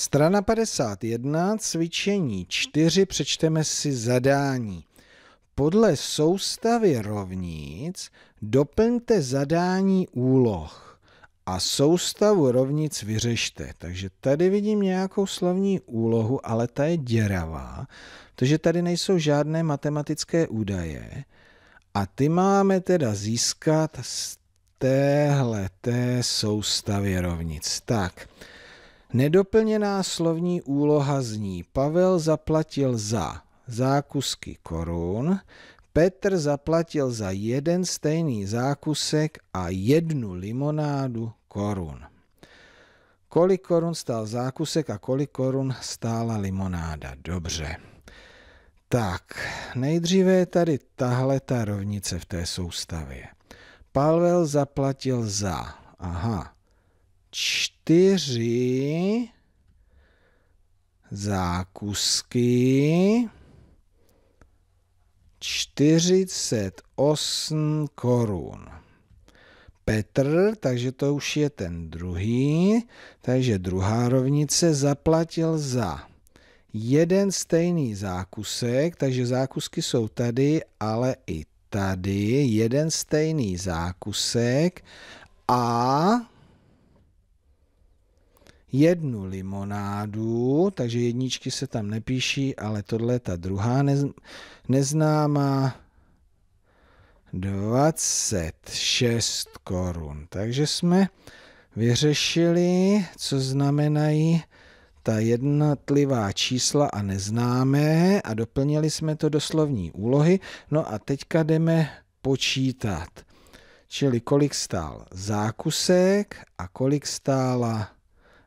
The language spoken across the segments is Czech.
Strana 51, cvičení 4, přečteme si zadání. Podle soustavy rovnic doplňte zadání úloh a soustavu rovnic vyřešte. Takže tady vidím nějakou slovní úlohu, ale ta je děravá, protože tady nejsou žádné matematické údaje. A ty máme teda získat z téhle té soustavy rovnic. Tak, Nedoplněná slovní úloha zní Pavel zaplatil za zákusky korun, Petr zaplatil za jeden stejný zákusek a jednu limonádu korun. Kolik korun stál zákusek a kolik korun stála limonáda? Dobře. Tak, nejdříve je tady tahle ta rovnice v té soustavě. Pavel zaplatil za. Aha čtyři zákusky 48 korun. Petr, takže to už je ten druhý, takže druhá rovnice zaplatil za jeden stejný zákusek, takže zákusky jsou tady, ale i tady jeden stejný zákusek a jednu limonádu, takže jedničky se tam nepíší, ale tohle je ta druhá nez, neznámá. 26 korun. Takže jsme vyřešili, co znamenají ta jednotlivá čísla a neznámé a doplnili jsme to do slovní úlohy. No a teďka jdeme počítat. Čili kolik stál zákusek a kolik stála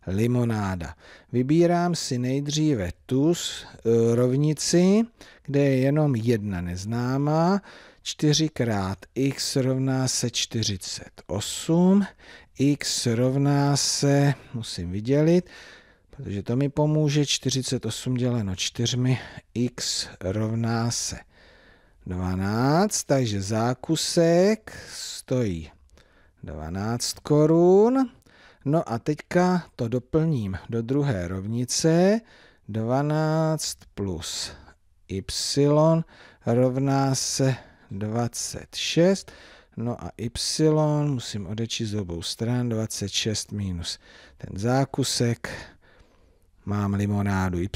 limonáda. Vybírám si nejdříve tu eh, rovnici, kde je jenom jedna neznámá. 4 krát x rovná se 48, x rovná se, musím vydělit, protože to mi pomůže, 48 děleno 4, x rovná se 12, takže zákusek stojí 12 korun. No a teďka to doplním do druhé rovnice. 12 plus y rovná se 26. No a y musím odečít z obou stran 26 minus ten zákusek. Mám limonádu y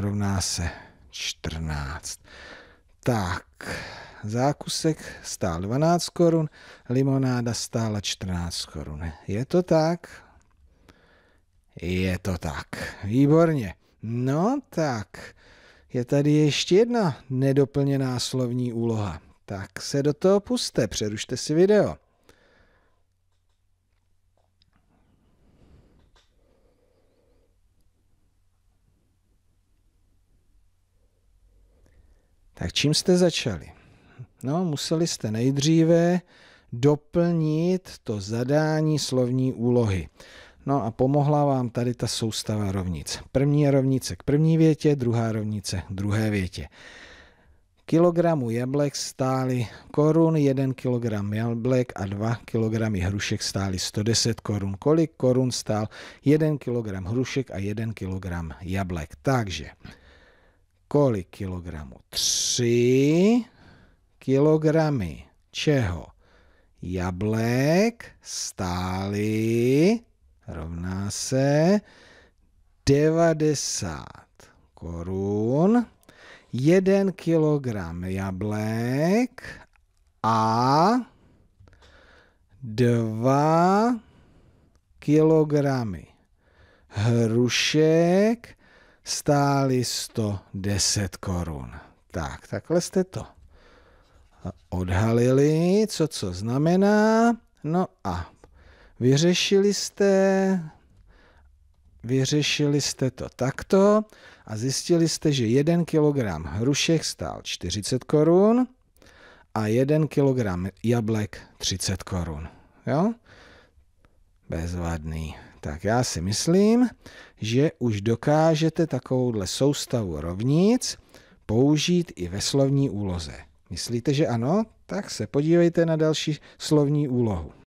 rovná se 14. Tak, zákusek stál 12 korun, limonáda stála 14 korun. Je to tak? Je to tak. Výborně. No tak, je tady ještě jedna nedoplněná slovní úloha. Tak se do toho puste, přerušte si video. Tak čím jste začali? No, museli jste nejdříve doplnit to zadání slovní úlohy. No a pomohla vám tady ta soustava rovnic. První je rovnice k první větě, druhá rovnice k druhé větě. Kilogramu jablek stály korun, 1 kilogram jablek a 2 kilogramy hrušek stály 110 korun. Kolik korun stál 1 kilogram hrušek a 1 kilogram jablek? Takže kolik kilogramů? 3 kilogramy čeho? Jablek stály rovná se 90 korun, 1 kilogram jablek a 2 kilogramy hrušek stály 110 korun. Tak, takhle jste to odhalili, co co znamená. No a Vyřešili jste, vyřešili jste to takto a zjistili jste, že 1 kg hrušek stál 40 korun a 1 kg jablek 30 korun. Jo? Bezvadný. Tak já si myslím, že už dokážete takovouhle soustavu rovnic použít i ve slovní úloze. Myslíte, že ano? Tak se podívejte na další slovní úlohu.